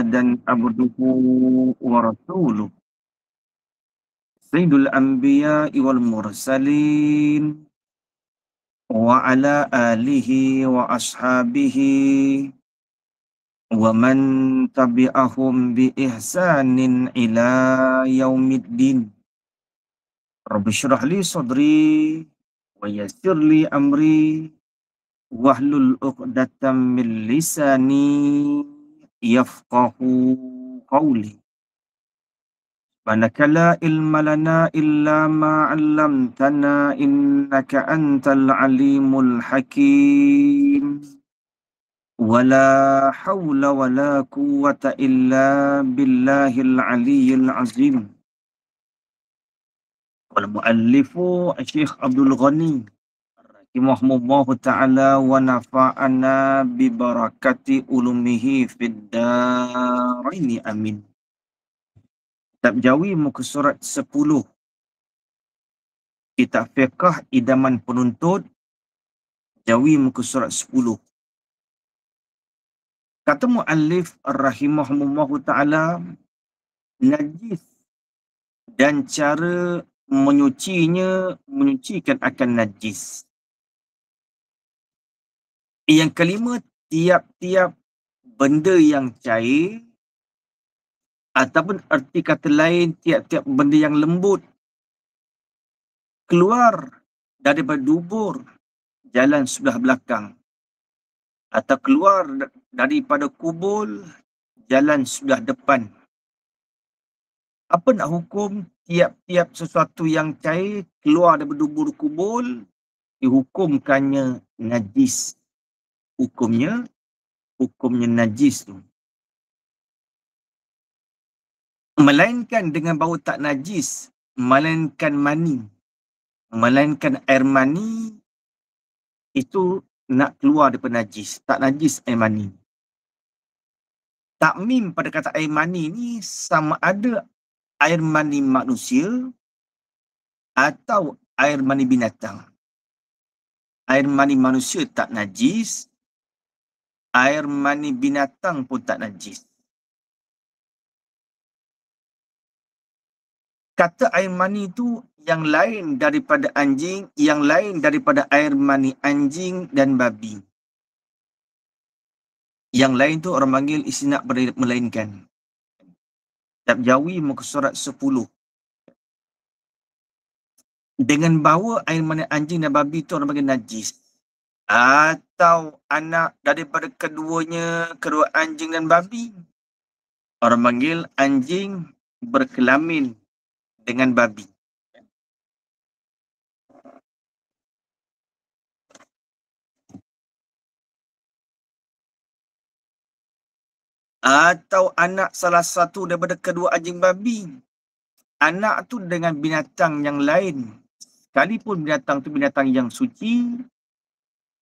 badan abduhu wa rasuluh Sayyidul Anbiya wal Mursalin wa ala alihi wa ashabihi wa man tabi'ahum bi ihsanin ila yaumiddin Rabbi syrah li sadri wa yassir li amri wahlul uqdatam min lisani yafqahu qawli subhanaka la ilma lana illa ma 'allamtana innaka antal alimul hakim ولا حول ولا قوة إلا بالله العلي العظيم والمؤلف الشيخ عبد الغني rahimahumullahu taala wa nafa'ana bi barakati ulumihi fid darain amin kitab jawi muka surat 10 kitab fiqh idaman penuntut jawi muka surat 10 kata muallif rahimahumullahu taala najis dan cara menyucinya menyucikan akan najis Eh, yang kelima, tiap-tiap benda yang cair ataupun erti kata lain, tiap-tiap benda yang lembut keluar daripada dubur jalan sebelah belakang atau keluar daripada kubul jalan sebelah depan. Apa nak hukum tiap-tiap sesuatu yang cair keluar daripada dubur kubul dihukumkannya najis hukumnya hukumnya najis tu melainkan dengan bau tak najis melainkan mani melainkan air mani itu nak keluar daripada najis tak najis air mani Tak mim pada kata air mani ni sama ada air mani manusia atau air mani binatang air mani manusia tak najis air mani binatang pun tak najis. Kata air mani itu yang lain daripada anjing, yang lain daripada air mani anjing dan babi. Yang lain tu orang panggil istinak melainkan. Tak jawi muka surat sepuluh. Dengan bawa air mani anjing dan babi tu orang panggil najis. Ah, atau anak daripada keduanya kedua anjing dan babi? Orang panggil anjing berkelamin dengan babi. Atau anak salah satu daripada kedua anjing babi. Anak tu dengan binatang yang lain. Sekalipun binatang tu binatang yang suci,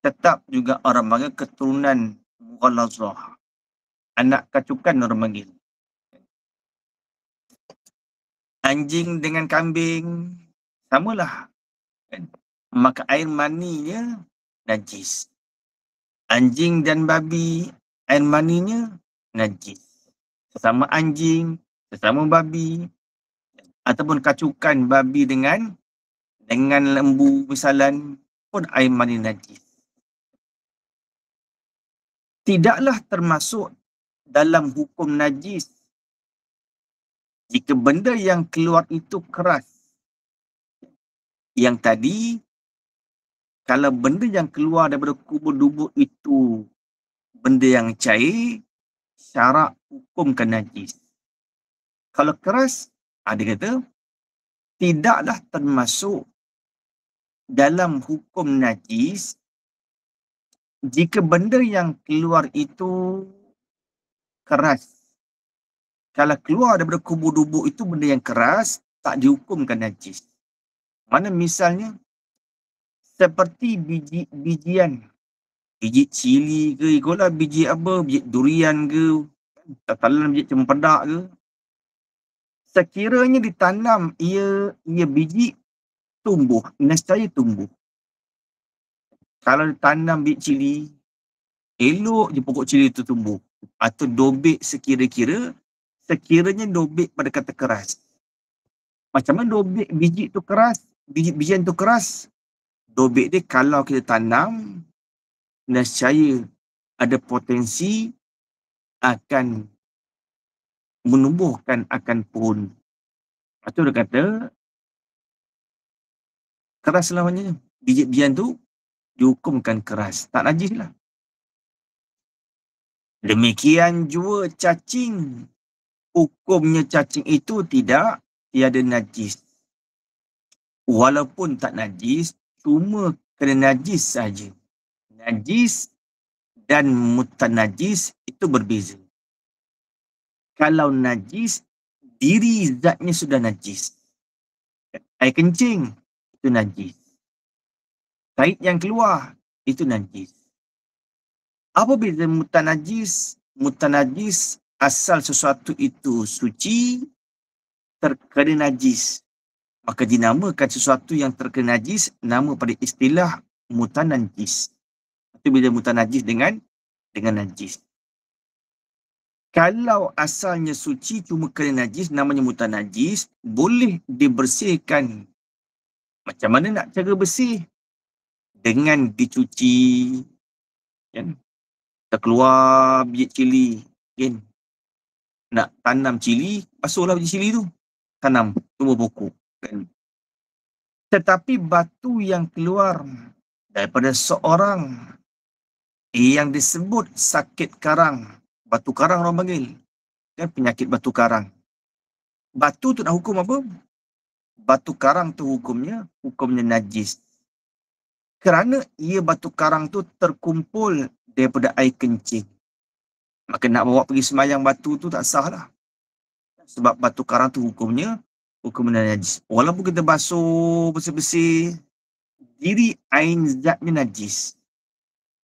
tetap juga orang panggil keturunan mughallazah anak kacukan orang panggil anjing dengan kambing samalah kan? maka air maninya najis anjing dan babi air maninya najis sesama anjing sesama babi ataupun kacukan babi dengan dengan lembu misalan pun air mani najis tidaklah termasuk dalam hukum najis jika benda yang keluar itu keras yang tadi kalau benda yang keluar daripada kubur dubuk itu benda yang cair syarak hukumkan najis kalau keras ada kata tidaklah termasuk dalam hukum najis jika benda yang keluar itu keras kalau keluar daripada kubur dubuk itu benda yang keras tak dihukumkan najis mana misalnya seperti biji bijian biji cili ke ikutlah biji apa biji durian ke tatalan biji cempedak ke sekiranya ditanam ia ia biji tumbuh nescaya tumbuh kalau tanam bit cili, elok je pokok cili tu tumbuh. Atau dobek sekira-kira, sekiranya dobit pada kata keras. Macam mana dobit biji tu keras, biji bijian tu keras, dobit dia kalau kita tanam, nescaya ada potensi akan menumbuhkan akan pohon. Atau dia kata, keras selamanya. Biji bijian tu dihukumkan keras. Tak najis lah. Demikian jua cacing. Hukumnya cacing itu tidak tiada najis. Walaupun tak najis, cuma kena najis saja. Najis dan mutan najis itu berbeza. Kalau najis, diri zatnya sudah najis. Air kencing itu najis. Said yang keluar itu najis. Apa beza mutan najis asal sesuatu itu suci terkena najis. Maka dinamakan sesuatu yang terkena najis nama pada istilah mutanajis. Itu beza najis dengan dengan najis. Kalau asalnya suci cuma kena najis namanya mutan najis boleh dibersihkan. Macam mana nak cara bersih? dengan dicuci kan terkeluar biji cili kan nak tanam cili basuhlah biji cili tu tanam tumbuh pokok kan tetapi batu yang keluar daripada seorang eh, yang disebut sakit karang batu karang orang panggil kan penyakit batu karang batu tu nak hukum apa batu karang tu hukumnya hukumnya najis kerana ia batu karang tu terkumpul daripada air kencing. Maka nak bawa pergi semayang batu tu tak sah lah. Sebab batu karang tu hukumnya, hukumnya najis. Walaupun kita basuh bersih-bersih, diri ain zatnya najis.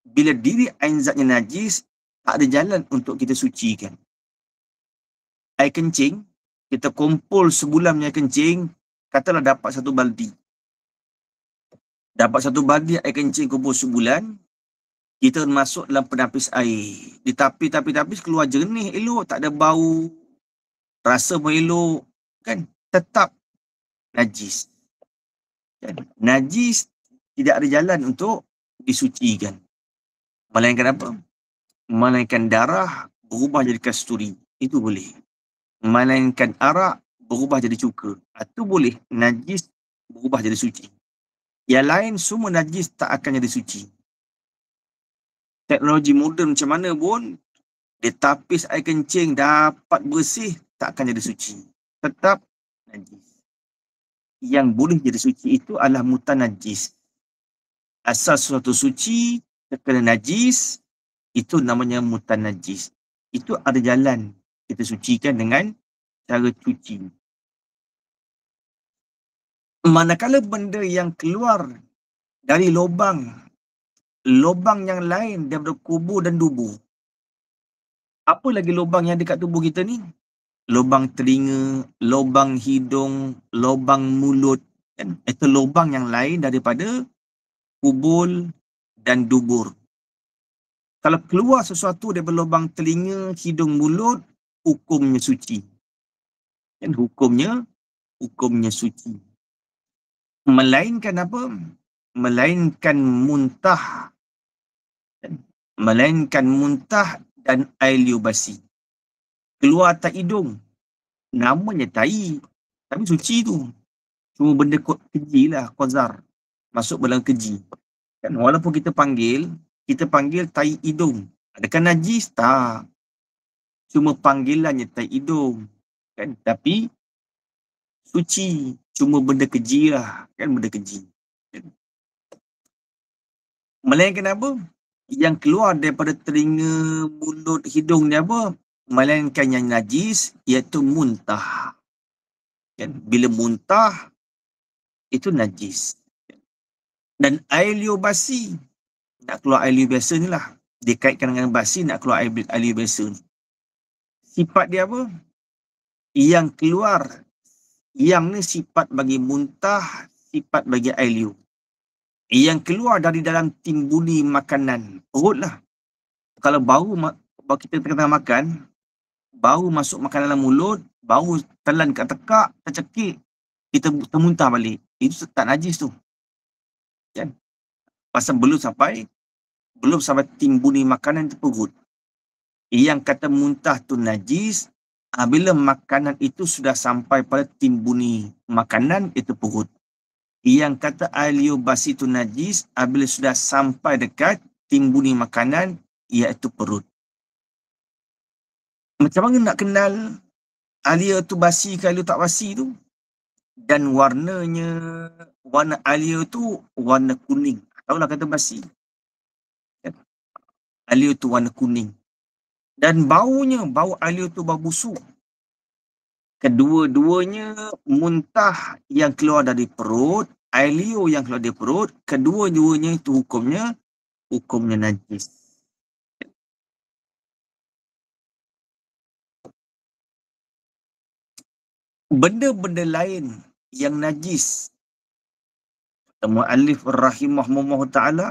Bila diri ain zatnya najis, tak ada jalan untuk kita sucikan. Air kencing, kita kumpul sebulan punya kencing, katalah dapat satu baldi dapat satu bagi air kencing kubur sebulan kita masuk dalam penapis air di tapi tapi keluar jernih elok tak ada bau rasa pun elok kan tetap najis kan najis tidak ada jalan untuk disucikan melainkan apa melainkan darah berubah jadi kasturi itu boleh melainkan arak berubah jadi cuka itu boleh najis berubah jadi suci yang lain semua najis tak akan jadi suci. Teknologi moden macam mana pun, dia tapis air kencing dapat bersih tak akan jadi suci. Tetap najis. Yang boleh jadi suci itu adalah mutan najis. Asal sesuatu suci terkena najis, itu namanya mutan najis. Itu ada jalan kita sucikan dengan cara cuci manakala benda yang keluar dari lubang lubang yang lain daripada kubur dan dubur apa lagi lubang yang dekat tubuh kita ni lubang telinga lubang hidung lubang mulut kan itu lubang yang lain daripada kubur dan dubur kalau keluar sesuatu daripada lubang telinga hidung mulut hukumnya suci dan hukumnya hukumnya suci melainkan apa? Melainkan muntah. Melainkan muntah dan aliobasi. Keluar tak hidung. Namanya tai. Tapi suci tu. Cuma benda kot keji lah, kozar. Masuk dalam keji. Dan walaupun kita panggil, kita panggil tai hidung. Adakah najis? Tak. Cuma panggilannya tai hidung. Kan? Tapi suci cuma benda keji lah kan benda keji kan? melainkan apa yang keluar daripada telinga mulut hidung ni apa melainkan yang najis iaitu muntah kan bila muntah itu najis dan air liur basi nak keluar air liur biasa ni lah dikaitkan dengan basi nak keluar air, air liur ni sifat dia apa yang keluar yang ni sifat bagi muntah, sifat bagi air liur. Yang keluar dari dalam timbuli makanan, perut lah. Kalau bau, kalau kita tengah makan, bau masuk makanan dalam mulut, bau telan kat tekak, tercekik, kita termuntah balik. Itu tak najis tu. Kan? Pasal belum sampai, belum sampai timbuni makanan tu perut. Yang kata muntah tu najis, Ah, bila makanan itu sudah sampai pada timbuni makanan itu perut. Yang kata alio basi itu najis ah, bila sudah sampai dekat timbuni makanan iaitu perut. Macam mana nak kenal alio tu basi ke alio tak basi tu? Dan warnanya, warna alio tu warna kuning. tahu Taulah kata basi. Kan? Alio tu warna kuning dan baunya bau alio tu bau busuk kedua-duanya muntah yang keluar dari perut alio yang keluar dari perut kedua-duanya itu hukumnya hukumnya najis benda-benda lain yang najis pertama alif rahimah ta'ala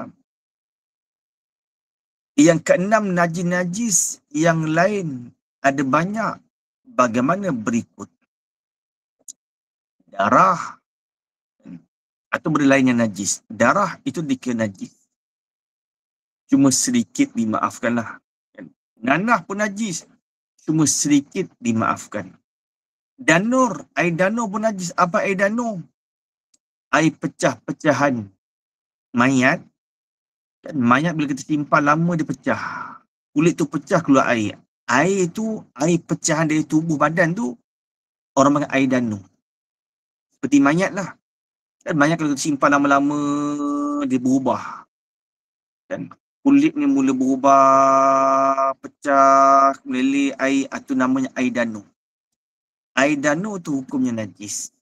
yang keenam najis-najis yang lain ada banyak bagaimana berikut. Darah atau benda lain yang najis. Darah itu dikira najis. Cuma sedikit dimaafkanlah. Nanah pun najis. Cuma sedikit dimaafkan. Danur, air danur pun najis. Apa air danur? Air pecah-pecahan mayat Kan mayat bila kita simpan lama dia pecah. Kulit tu pecah keluar air. Air tu, air pecahan dari tubuh badan tu, orang panggil air danu. Seperti mayat lah. Kan mayat kalau kita simpan lama-lama, dia berubah. Kan kulit ni mula berubah, pecah, meleleh air, atau ah, namanya air danu. Air danu tu hukumnya najis.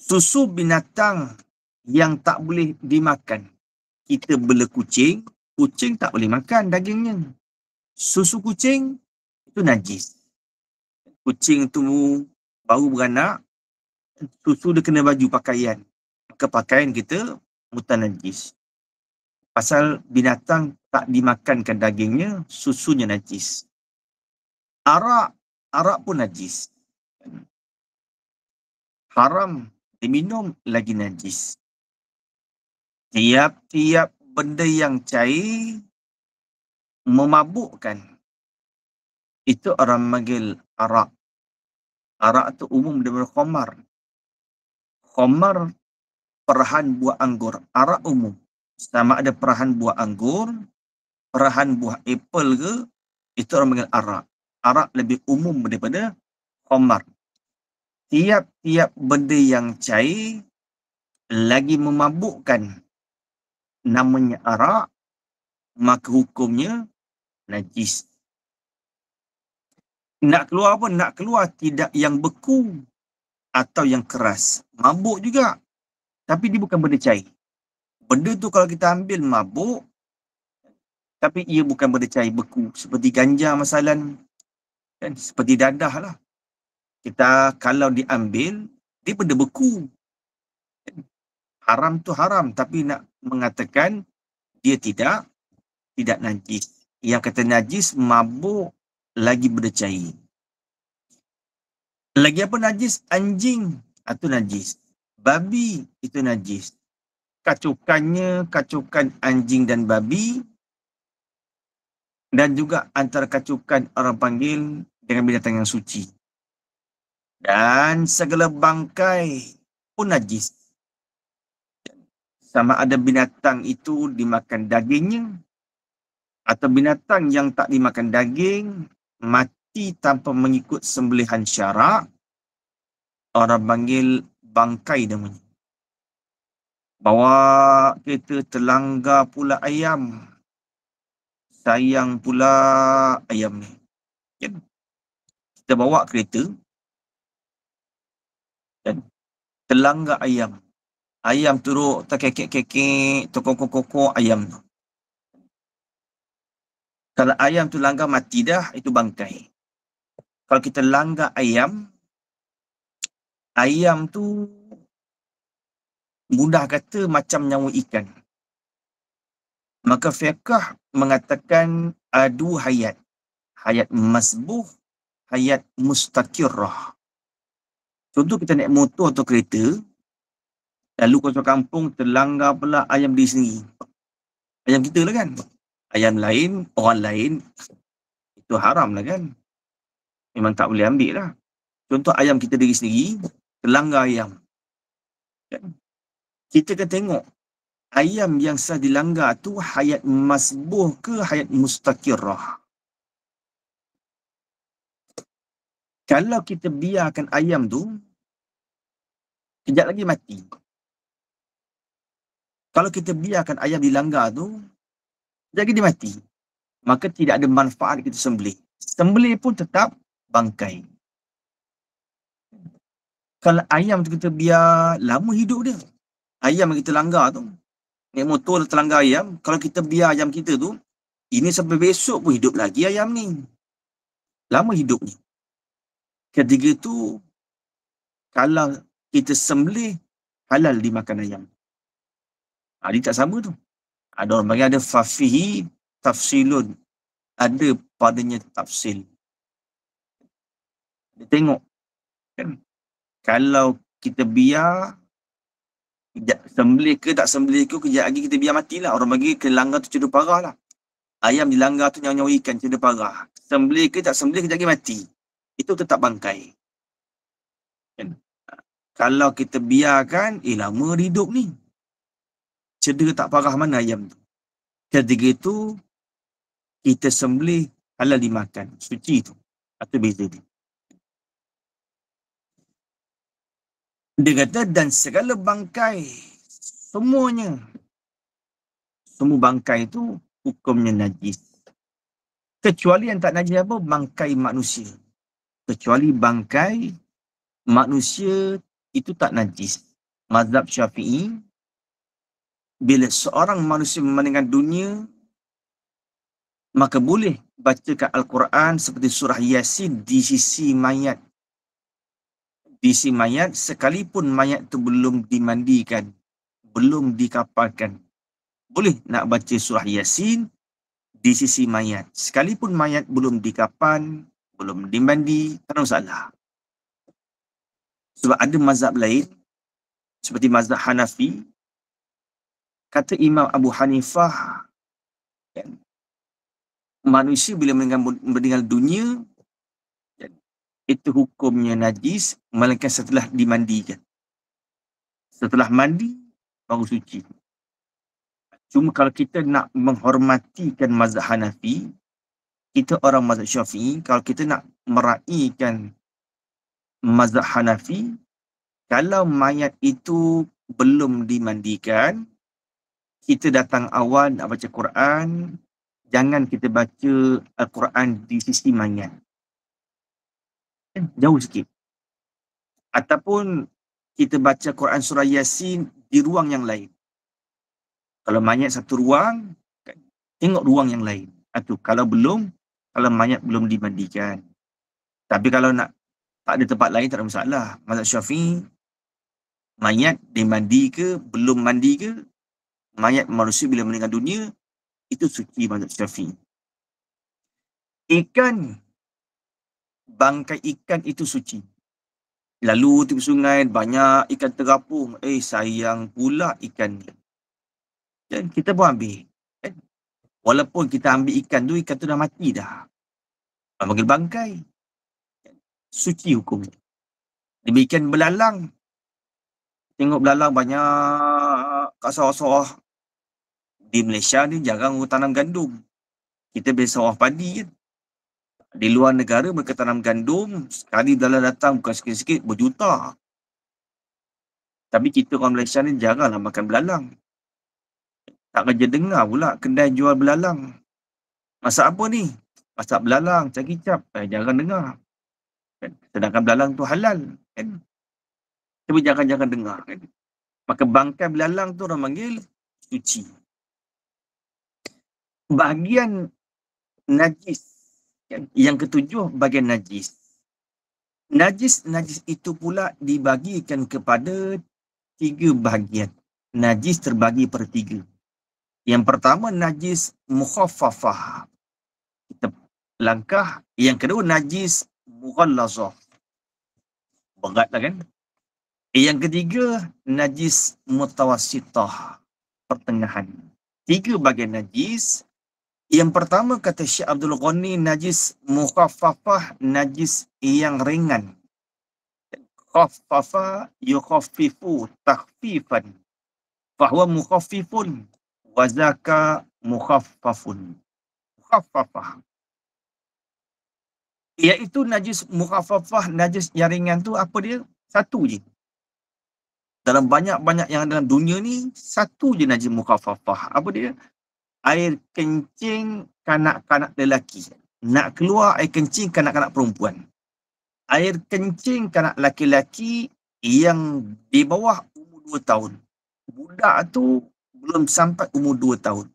Susu binatang yang tak boleh dimakan. Kita bela kucing, kucing tak boleh makan dagingnya. Susu kucing itu najis. Kucing tu baru beranak, susu dia kena baju pakaian. Kepakaian kita mutan najis. Pasal binatang tak dimakankan dagingnya, susunya najis. Arak, arak pun najis. Haram diminum lagi najis tiap-tiap benda yang cair memabukkan itu orang manggil arak arak tu umum daripada khamar khamar perahan buah anggur arak umum sama ada perahan buah anggur perahan buah apple ke itu orang panggil arak arak lebih umum daripada khamar tiap-tiap benda yang cair lagi memabukkan namanya arak maka hukumnya najis nak keluar apa nak keluar tidak yang beku atau yang keras mabuk juga tapi dia bukan benda cair benda tu kalau kita ambil mabuk tapi ia bukan benda cair beku seperti ganja masalan kan seperti dadah lah kita kalau diambil dia benda beku kan? haram tu haram tapi nak mengatakan dia tidak tidak najis. Yang kata najis mabuk lagi berdecai. Lagi apa najis? Anjing atau ah, najis. Babi itu najis. Kacukannya, kacukan anjing dan babi dan juga antara kacukan orang panggil dengan binatang yang suci. Dan segala bangkai pun najis sama ada binatang itu dimakan dagingnya atau binatang yang tak dimakan daging mati tanpa mengikut sembelihan syarak orang panggil bangkai namanya bawa kereta terlanggar pula ayam sayang pula ayam ni kan kita bawa kereta kan terlanggar ayam ayam turuk terkekek-kekek, terkokok-kokok ayam tu. Kalau ayam tu langgar mati dah, itu bangkai. Kalau kita langgar ayam, ayam tu mudah kata macam nyawa ikan. Maka fiqah mengatakan adu hayat. Hayat masbuh, hayat mustakirrah. Contoh kita naik motor atau kereta, Lalu kosong kampung terlanggar pula ayam di sini. Ayam kita lah kan. Ayam lain, orang lain, itu haram lah kan. Memang tak boleh ambil lah. Contoh ayam kita diri sendiri, terlanggar ayam. Kan? Kita kan tengok, ayam yang sah dilanggar tu hayat masbuh ke hayat mustakirah? Kalau kita biarkan ayam tu, kejap lagi mati kalau kita biarkan ayam dilanggar tu, jadi dia mati. Maka tidak ada manfaat kita sembelih. Sembelih pun tetap bangkai. Kalau ayam tu kita biar lama hidup dia. Ayam yang kita langgar tu. Naik motor terlanggar ayam. Kalau kita biar ayam kita tu, ini sampai besok pun hidup lagi ayam ni. Lama hidup ni. Ketiga tu, kalau kita sembelih, halal dimakan ayam. Ha, dia tak sama tu. Ada orang panggil ada fafihi tafsilun. Ada padanya tafsil. Dia tengok. Kan? Kalau kita biar kejap sembelih ke tak sembelih ke kejap lagi kita biar matilah. Orang bagi kelanggar tu cedera parah lah. Ayam dilanggar tu nyawa-nyawa ikan cedera parah. Sembelih ke tak sembelih kejap lagi mati. Itu tetap bangkai. Kan? Kalau kita biarkan, eh lama hidup ni cedera tak parah mana ayam tu. Ketika itu, kita sembelih halal dimakan. Suci tu. Atau beza dia. Dia kata, dan segala bangkai, semuanya. Semua bangkai itu hukumnya najis. Kecuali yang tak najis apa? Bangkai manusia. Kecuali bangkai manusia itu tak najis. Mazhab Syafi'i bila seorang manusia memandangkan dunia maka boleh bacakan Al-Quran seperti surah Yasin di sisi mayat di sisi mayat sekalipun mayat itu belum dimandikan belum dikapalkan boleh nak baca surah Yasin di sisi mayat sekalipun mayat belum dikapan belum dimandi tak ada masalah sebab ada mazhab lain seperti mazhab Hanafi kata Imam Abu Hanifah ya, manusia bila meninggal dunia ya, itu hukumnya najis melainkan setelah dimandikan setelah mandi baru suci cuma kalau kita nak menghormatikan mazhab Hanafi kita orang mazhab Syafi'i kalau kita nak meraihkan mazhab Hanafi kalau mayat itu belum dimandikan kita datang awal nak baca Quran, jangan kita baca Al-Quran uh, di sisi mayat. Kan? Jauh sikit. Ataupun kita baca Quran Surah Yasin di ruang yang lain. Kalau mayat satu ruang, kan? tengok ruang yang lain. Atau ah, kalau belum, kalau mayat belum dimandikan. Tapi kalau nak tak ada tempat lain, tak ada masalah. Mazhab Syafi'i, mayat dimandi ke, belum mandi ke, mayat manusia bila meninggal dunia itu suci mazhab syafi ikan bangkai ikan itu suci lalu tepi sungai banyak ikan terapung eh sayang pula ikan ni dan kita pun ambil kan? walaupun kita ambil ikan tu ikan tu dah mati dah panggil bangkai suci hukum demikian belalang tengok belalang banyak kat sawah di Malaysia ni jarang orang tanam gandum. Kita biasa orang padi kan. Di luar negara mereka tanam gandum, sekali dalam datang bukan sikit-sikit, berjuta. Tapi kita orang Malaysia ni janganlah makan belalang. Tak kerja dengar pula kedai jual belalang. Masak apa ni? Masak belalang, cakicap. Eh, jarang dengar. Kan? Sedangkan belalang tu halal. Kan? Tapi jangan-jangan dengar. Kan? Maka bangkai belalang tu orang panggil suci bahagian najis yang ketujuh bagian najis najis najis itu pula dibagikan kepada tiga bahagian najis terbagi per tiga yang pertama najis mukhaffafah langkah yang kedua najis mughallazah beratlah kan yang ketiga najis mutawassitah pertengahan tiga bahagian najis yang pertama kata Syekh Abdul Ghani najis mukhaffafah najis yang ringan. Khaffafa yukhaffifu takhfifan. Fahwa mukhaffifun wazaka mukhaffafun. Mukhaffafah. Iaitu najis mukhaffafah, najis yang ringan tu apa dia? Satu je. Dalam banyak-banyak yang dalam dunia ni, satu je najis mukhaffafah. Apa dia? air kencing kanak-kanak lelaki. Nak keluar air kencing kanak-kanak perempuan. Air kencing kanak lelaki-lelaki yang di bawah umur dua tahun. Budak tu belum sampai umur dua tahun.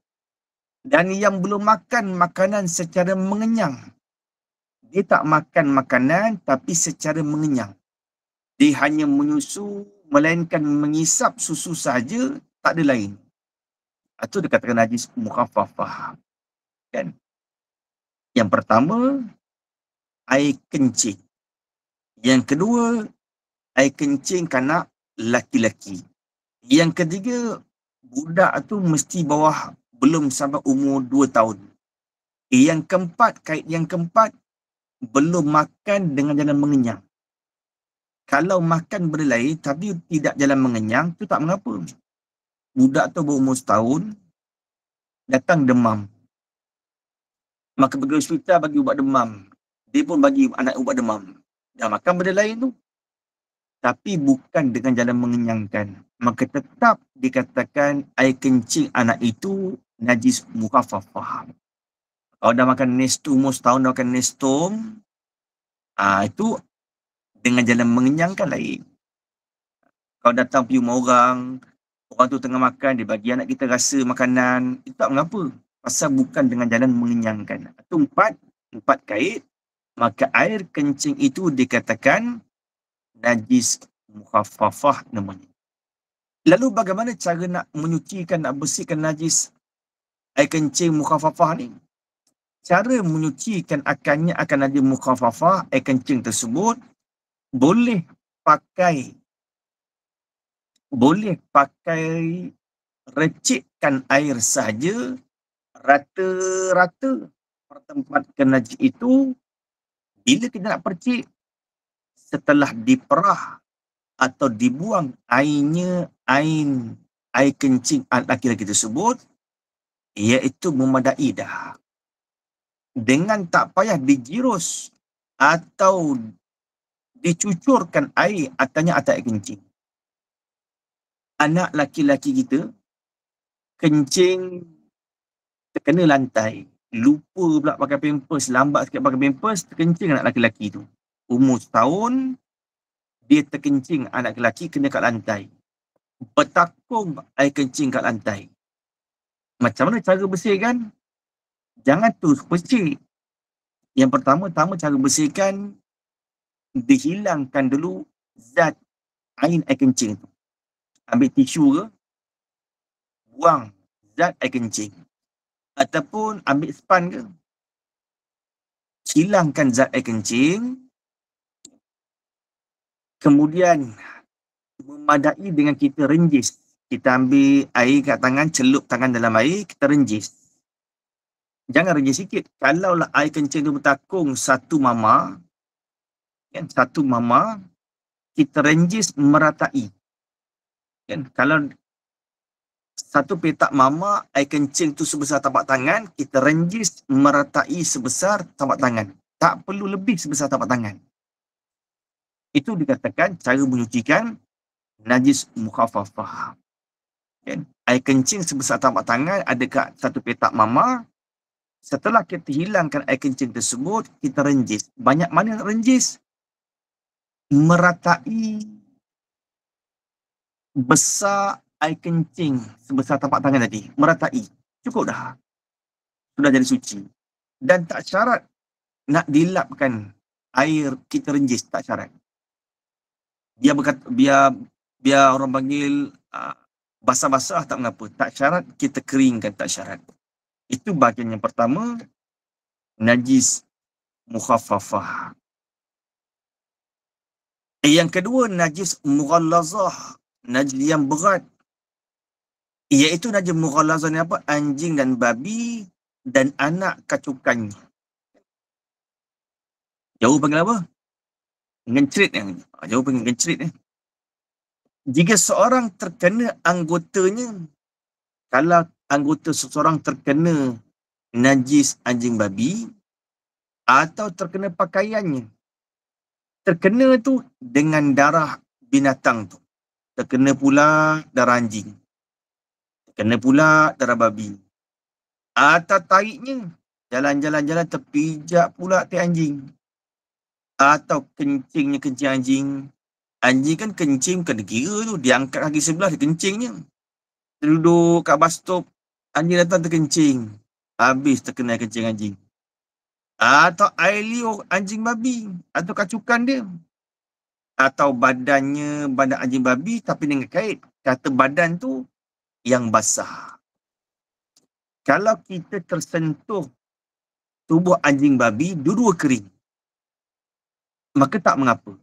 Dan yang belum makan makanan secara mengenyang. Dia tak makan makanan tapi secara mengenyang. Dia hanya menyusu melainkan mengisap susu saja tak ada lain. Atau ah, dikatakan najis mukhafafah. Kan? Yang pertama, air kencing. Yang kedua, air kencing kanak laki-laki. Yang ketiga, budak tu mesti bawah belum sampai umur dua tahun. Eh, yang keempat, kait yang keempat, belum makan dengan jalan mengenyang. Kalau makan berlain tapi tidak jalan mengenyang, tu tak mengapa budak tu berumur setahun datang demam. Maka pergi hospital bagi ubat demam. Dia pun bagi anak ubat demam. Dah makan benda lain tu. Tapi bukan dengan jalan mengenyangkan. Maka tetap dikatakan air kencing anak itu najis faham. Kalau dah makan nestum umur setahun dah makan nestum. Ah itu dengan jalan mengenyangkan lain. Kalau datang pergi rumah orang, Orang tu tengah makan, dia bagi anak kita rasa makanan. Itu tak mengapa. Pasal bukan dengan jalan mengenyangkan. Itu empat, empat kait. Maka air kencing itu dikatakan najis muhafafah namanya. Lalu bagaimana cara nak menyucikan, nak bersihkan najis air kencing muhafafah ni? Cara menyucikan akannya akan najis muhafafah air kencing tersebut boleh pakai boleh pakai recikkan air sahaja rata-rata pertempatkan najis itu bila kita nak percik setelah diperah atau dibuang airnya air air kencing anak laki-laki tersebut iaitu memadai dah dengan tak payah dijirus atau dicucurkan air atasnya atas air kencing anak laki-laki kita kencing terkena lantai lupa pula pakai pampers lambat sikit pakai pampers terkencing anak laki-laki tu umur setahun dia terkencing anak laki kena kat lantai. Bertakung air kencing kat lantai. Macam mana cara bersihkan? Jangan terus bersih Yang pertama-tama cara bersihkan, dihilangkan dulu zat air air kencing tu ambil tisu ke buang zat air kencing ataupun ambil span ke hilangkan zat air kencing kemudian memadai dengan kita renjis kita ambil air kat tangan celup tangan dalam air kita renjis jangan renjis sikit kalaulah air kencing tu bertakung satu mama kan satu mama kita renjis meratai Kan? Kalau satu petak mama air kencing tu sebesar tapak tangan, kita renjis meratai sebesar tapak tangan. Tak perlu lebih sebesar tapak tangan. Itu dikatakan cara menyucikan najis mukhafafah. Kan? Air kencing sebesar tapak tangan ada kat satu petak mama. Setelah kita hilangkan air kencing tersebut, kita renjis. Banyak mana renjis? Meratai besar air kencing sebesar tapak tangan tadi meratai cukup dah sudah jadi suci dan tak syarat nak dilapkan air kita renjis tak syarat dia berkata biar biar orang panggil uh, basah-basah tak mengapa tak syarat kita keringkan tak syarat itu bahagian yang pertama najis mukhaffafah eh, yang kedua najis mughallazah najis yang berat iaitu najis mughallazah ni apa anjing dan babi dan anak kacukannya. jauh panggil apa cerit yang ah, jauh panggil cerit. eh jika seorang terkena anggotanya kalau anggota seseorang terkena najis anjing babi atau terkena pakaiannya terkena tu dengan darah binatang tu terkena pula darah anjing. Terkena pula darah babi. Atas tariknya, jalan-jalan-jalan terpijak pula ti anjing. Atau kencingnya kencing anjing. Anjing kan kencing kena kira tu. Dia angkat kaki sebelah, dia kencingnya. Duduk kat bus stop, anjing datang terkencing. Habis terkena kencing anjing. Atau air liur anjing babi. Atau kacukan dia atau badannya badan anjing babi tapi dengan kait kata badan tu yang basah kalau kita tersentuh tubuh anjing babi dua kering maka tak mengapa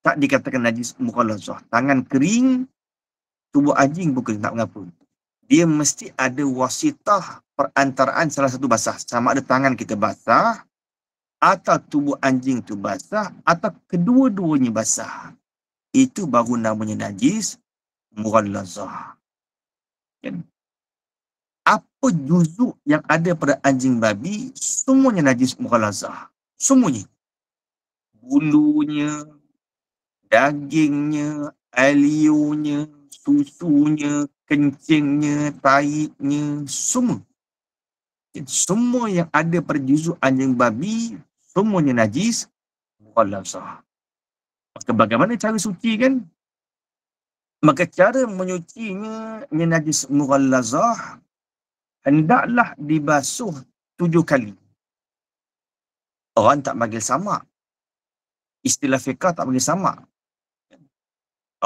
tak dikatakan najis mukallazah tangan kering tubuh anjing bukan tak mengapa dia mesti ada wasitah perantaraan salah satu basah sama ada tangan kita basah atau tubuh anjing tu basah atau kedua-duanya basah. Itu baru namanya najis mughallazah. Kan? Apa juzuk yang ada pada anjing babi, semuanya najis mughallazah. Semuanya. Bulunya, dagingnya, alionya, susunya, kencingnya, taiknya, semua semua yang ada pada juzuk anjing babi semuanya najis mukallasah maka bagaimana cara suci kan maka cara menyucinya yang najis mukallasah hendaklah dibasuh tujuh kali orang tak panggil sama istilah fiqah tak panggil sama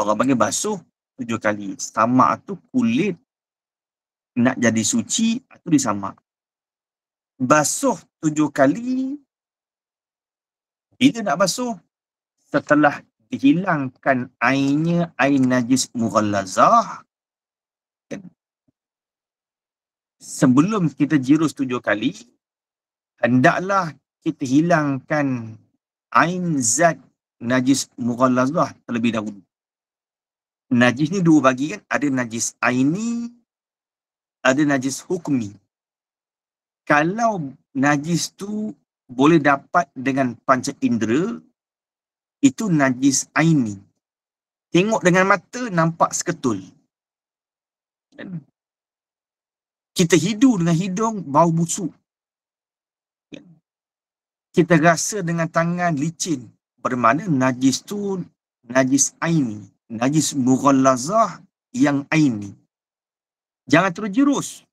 orang panggil basuh tujuh kali sama tu kulit nak jadi suci atau disamak basuh tujuh kali. Bila nak basuh? Setelah dihilangkan airnya, air najis mughallazah. Kan? Sebelum kita jirus tujuh kali, hendaklah kita hilangkan ain zat najis mughallazah terlebih dahulu. Najis ni dua bagi kan? Ada najis aini, ada najis hukmi kalau najis tu boleh dapat dengan panca indera, itu najis aini. Tengok dengan mata, nampak seketul. Kan? Kita hidu dengan hidung, bau busuk. Kan? Kita rasa dengan tangan licin. Bermakna najis tu najis aini. Najis mughallazah yang aini. Jangan terjerus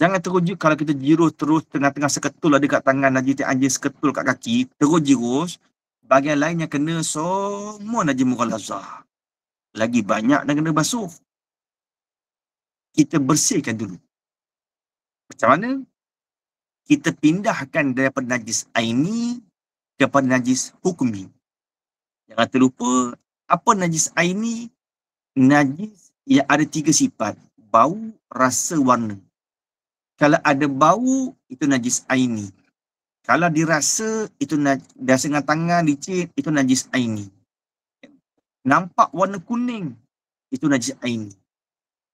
Jangan terus kalau kita jirus terus tengah-tengah seketul ada kat tangan Najib Tiang Anjir seketul kat kaki. Terus jirus. Bahagian lainnya kena semua Najib Mughalazah. Lagi banyak dan kena basuh. Kita bersihkan dulu. Macam mana? Kita pindahkan daripada Najis Aini kepada Najis Hukmi. Jangan terlupa apa Najis Aini? Najis yang ada tiga sifat. Bau, rasa, warna kalau ada bau itu najis aini kalau dirasa itu najis dengan tangan licin itu najis aini nampak warna kuning itu najis aini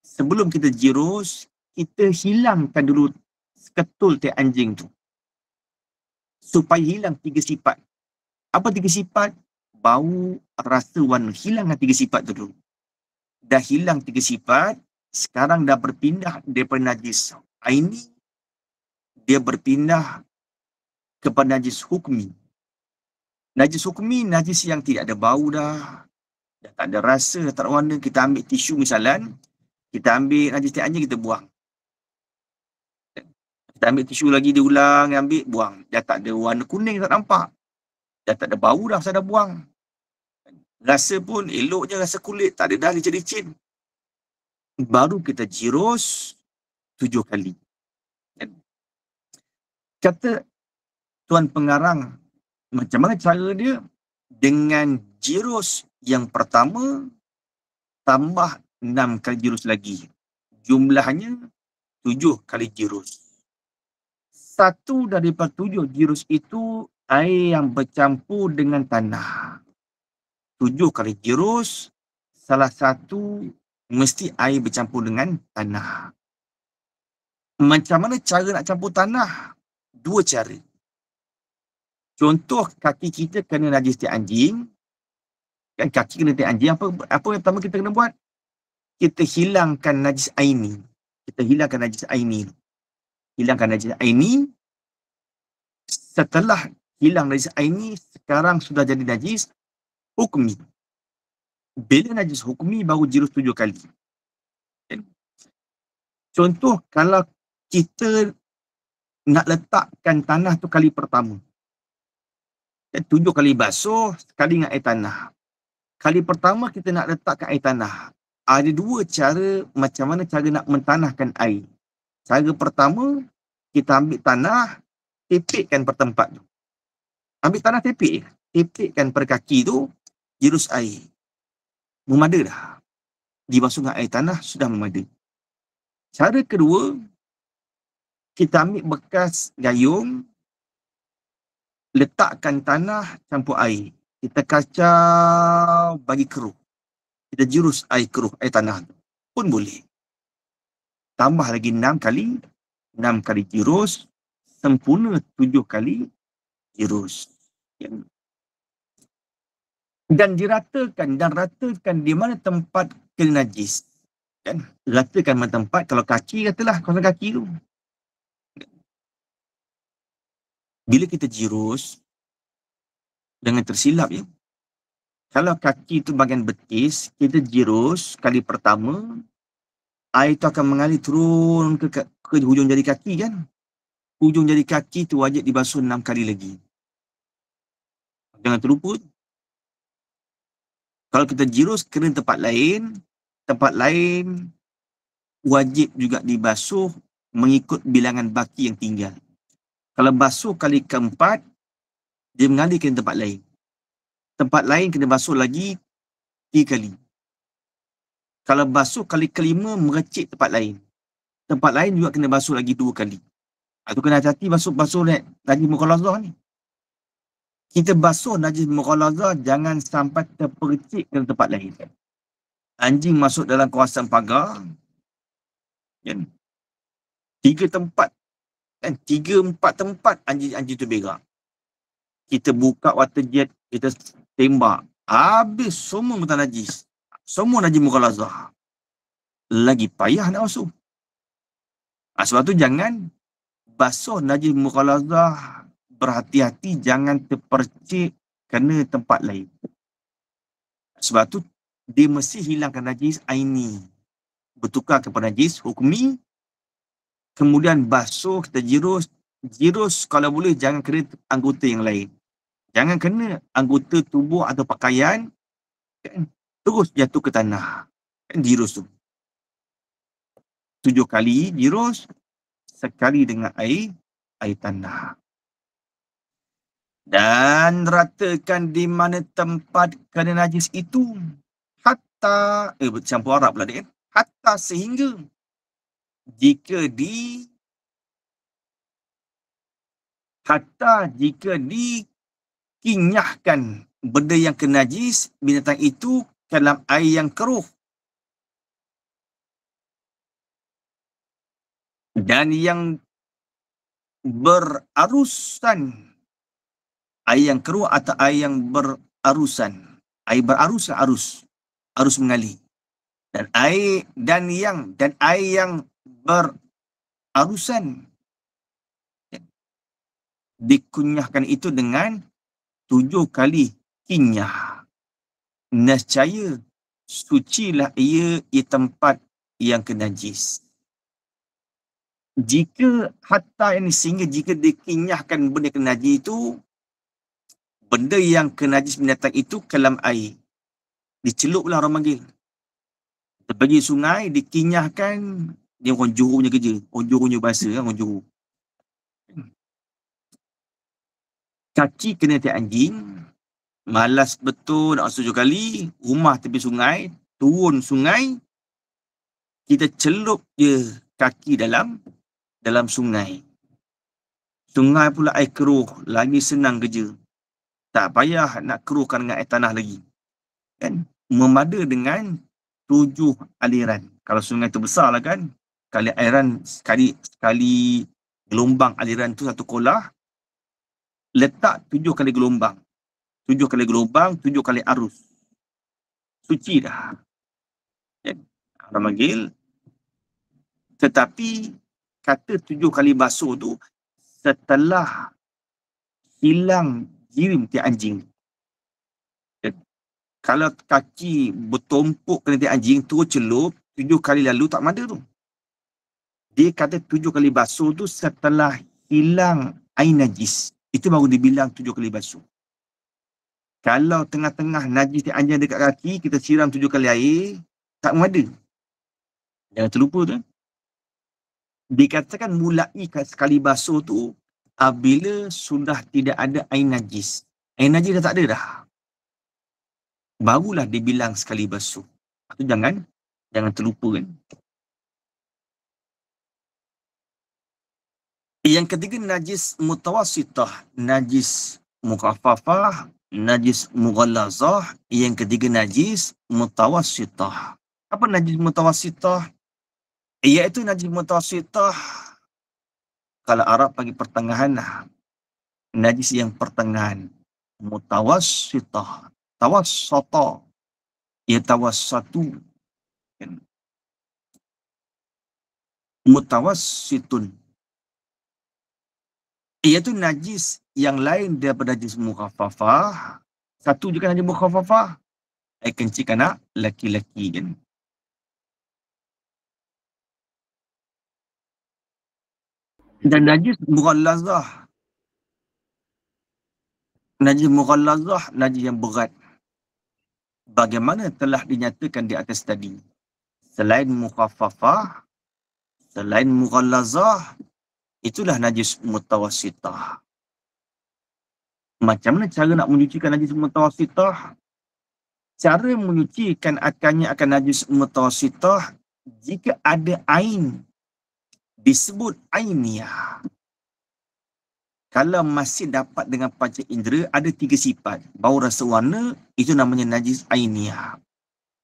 sebelum kita jirus kita hilangkan dulu ketul tiap anjing tu supaya hilang tiga sifat apa tiga sifat bau rasa warna hilangkan tiga sifat tu dulu dah hilang tiga sifat sekarang dah berpindah daripada najis Aini dia berpindah kepada najis hukmi. Najis hukmi, najis yang tidak ada bau dah. Dah tak ada rasa, dah tak warna. Kita ambil tisu misalan. Kita ambil najis tiap anjing, kita buang. Kita ambil tisu lagi, dia ulang, ambil, buang. Dah tak ada warna kuning, tak nampak. Dah tak ada bau dah, saya dah buang. Rasa pun eloknya, rasa kulit. Tak ada dah licin-licin. Baru kita jirus, tujuh kali. Kan? Kata Tuan Pengarang, macam mana cara dia? Dengan jirus yang pertama, tambah enam kali jirus lagi. Jumlahnya tujuh kali jirus. Satu daripada tujuh jirus itu air yang bercampur dengan tanah. Tujuh kali jirus, salah satu mesti air bercampur dengan tanah macam mana cara nak campur tanah? Dua cara. Contoh kaki kita kena najis setiap anjing. Kan kaki kena setiap anjing. Apa, apa yang pertama kita kena buat? Kita hilangkan najis aini. Kita hilangkan najis aini. Hilangkan najis aini. Setelah hilang najis aini, sekarang sudah jadi najis hukmi. Bila najis hukmi baru jirus tujuh kali. Kan? Contoh kalau kita nak letakkan tanah tu kali pertama. Dan tujuh kali basuh, sekali dengan air tanah. Kali pertama kita nak letakkan air tanah. Ada dua cara macam mana cara nak mentanahkan air. Cara pertama, kita ambil tanah, tepikkan per tempat tu. Ambil tanah tepik je. Tepikkan per kaki tu, jerus air. Memada dah. Dibasuh dengan air tanah, sudah memada. Cara kedua, kita ambil bekas gayung letakkan tanah campur air kita kacau bagi keruh kita jurus air keruh air tanah pun boleh tambah lagi 6 kali 6 kali jurus sempurna 7 kali jurus ya. dan diratakan dan ratakan di mana tempat kena najis kan ratakan mana tempat kalau kaki katalah kawasan kaki tu bila kita jirus dengan tersilap ya kalau kaki itu bahagian betis kita jirus kali pertama air itu akan mengalir turun ke, ke hujung jari kaki kan hujung jari kaki itu wajib dibasuh enam kali lagi jangan terlupa kalau kita jirus ke tempat lain tempat lain wajib juga dibasuh mengikut bilangan baki yang tinggal kalau basuh kali keempat, dia mengalir ke tempat lain. Tempat lain kena basuh lagi tiga kali. Kalau basuh kali kelima, merecik tempat lain. Tempat lain juga kena basuh lagi dua kali. Itu ah, kena hati-hati basuh-basuh najis mukhalazah ni. Kita basuh najis mukhalazah jangan sampai terpercik ke tempat lain. Anjing masuk dalam kawasan pagar. Ya. Tiga tempat kan tiga empat tempat anjing-anjing tu berak kita buka water jet kita tembak habis semua mutan najis semua najis muka lazah lagi payah nak masuk ha, sebab tu jangan basuh najis muka lazah berhati-hati jangan terpercik kena tempat lain sebab tu dia mesti hilangkan najis aini bertukar kepada najis hukmi kemudian basuh kita jirus jirus kalau boleh jangan kena anggota yang lain jangan kena anggota tubuh atau pakaian kan, terus jatuh ke tanah kan, jirus tu tujuh kali jirus sekali dengan air air tanah dan ratakan di mana tempat kena najis itu hatta eh campur Arab pula dia eh, hatta sehingga jika di hatta jika dikinyahkan benda yang kenajis binatang itu dalam air yang keruh dan yang berarusan air yang keruh atau air yang berarusan air berarus lah arus arus mengalir dan air dan yang dan air yang berarusan ya. dikunyahkan itu dengan tujuh kali kinyah. Nascaya lah ia di tempat yang kenajis Jika hatta ini sehingga jika dikinyahkan benda kenajis itu, benda yang kenajis jis binatang itu kelam air. diceluklah lah orang manggil. Terbagi sungai, dikinyahkan, ni orang juru punya kerja orang juru punya bahasa kan orang juru kaki kena tiap anjing malas betul nak masuk kali rumah tepi sungai turun sungai kita celup je kaki dalam dalam sungai sungai pula air keruh lagi senang kerja tak payah nak keruhkan dengan air tanah lagi kan memada dengan tujuh aliran kalau sungai tu besar lah kan sekali aliran sekali sekali gelombang aliran tu satu kolah letak tujuh kali gelombang tujuh kali gelombang tujuh kali arus suci dah ya orang manggil tetapi kata tujuh kali basuh tu setelah hilang jirim tiap anjing ya. kalau kaki bertumpuk kena tiap anjing tu celup tujuh kali lalu tak mana tu dia kata tujuh kali basuh tu setelah hilang air najis. Itu baru dibilang tujuh kali basuh. Kalau tengah-tengah najis dia anjing dekat kaki, kita siram tujuh kali air, tak ada. Jangan terlupa tu. Dikatakan mulai sekali basuh tu, bila sudah tidak ada air najis. Air najis dah tak ada dah. Barulah dibilang sekali basuh. Itu jangan, jangan terlupa kan. Yang ketiga najis mutawasitah, najis mukhafafah, najis mughallazah, yang ketiga najis mutawasitah. Apa najis mutawasitah? Iaitu najis mutawasitah kalau Arab bagi pertengahan lah. Najis yang pertengahan. Mutawasitah. Tawasata. Ia ya, tawasatu. Mutawasitun iaitu najis yang lain daripada najis mukhafafah satu juga najis mukhafafah air eh, kencing anak laki-laki kan dan najis mughallazah najis mughallazah najis yang berat bagaimana telah dinyatakan di atas tadi selain mukhafafah selain mughallazah Itulah najis mutawasitah. Macam mana cara nak menyucikan najis mutawasitah? Cara menyucikan akannya akan najis mutawasitah jika ada ain disebut ainiyah. Kalau masih dapat dengan panca indera, ada tiga sifat. Bau rasa warna, itu namanya najis ainiyah.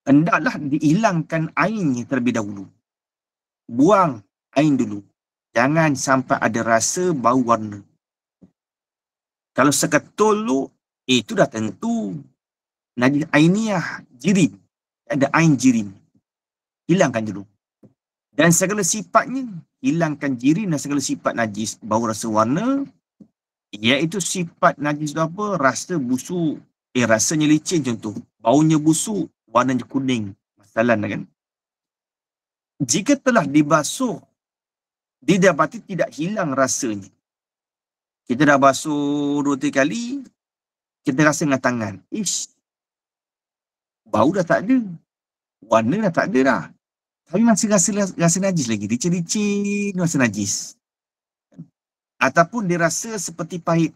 Hendaklah dihilangkan ainnya terlebih dahulu. Buang ain dulu. Jangan sampai ada rasa bau warna. Kalau seketul lu, itu dah tentu. Najis ainiah jirim. Ada ain jirim. Hilangkan dulu. Dan segala sifatnya, hilangkan jiri, dan segala sifat najis. Bau rasa warna, iaitu sifat najis apa? Rasa busuk. Eh, rasanya licin contoh. Baunya busuk, warnanya kuning. Masalah kan? Jika telah dibasuh dia dapati tidak hilang rasanya. Kita dah basuh dua tiga kali, kita rasa dengan tangan. Ish, bau dah tak ada. Warna dah tak ada dah. Tapi masih rasa, rasa najis lagi. Dia cerit-cerit rasa najis. Ataupun dia rasa seperti pahit.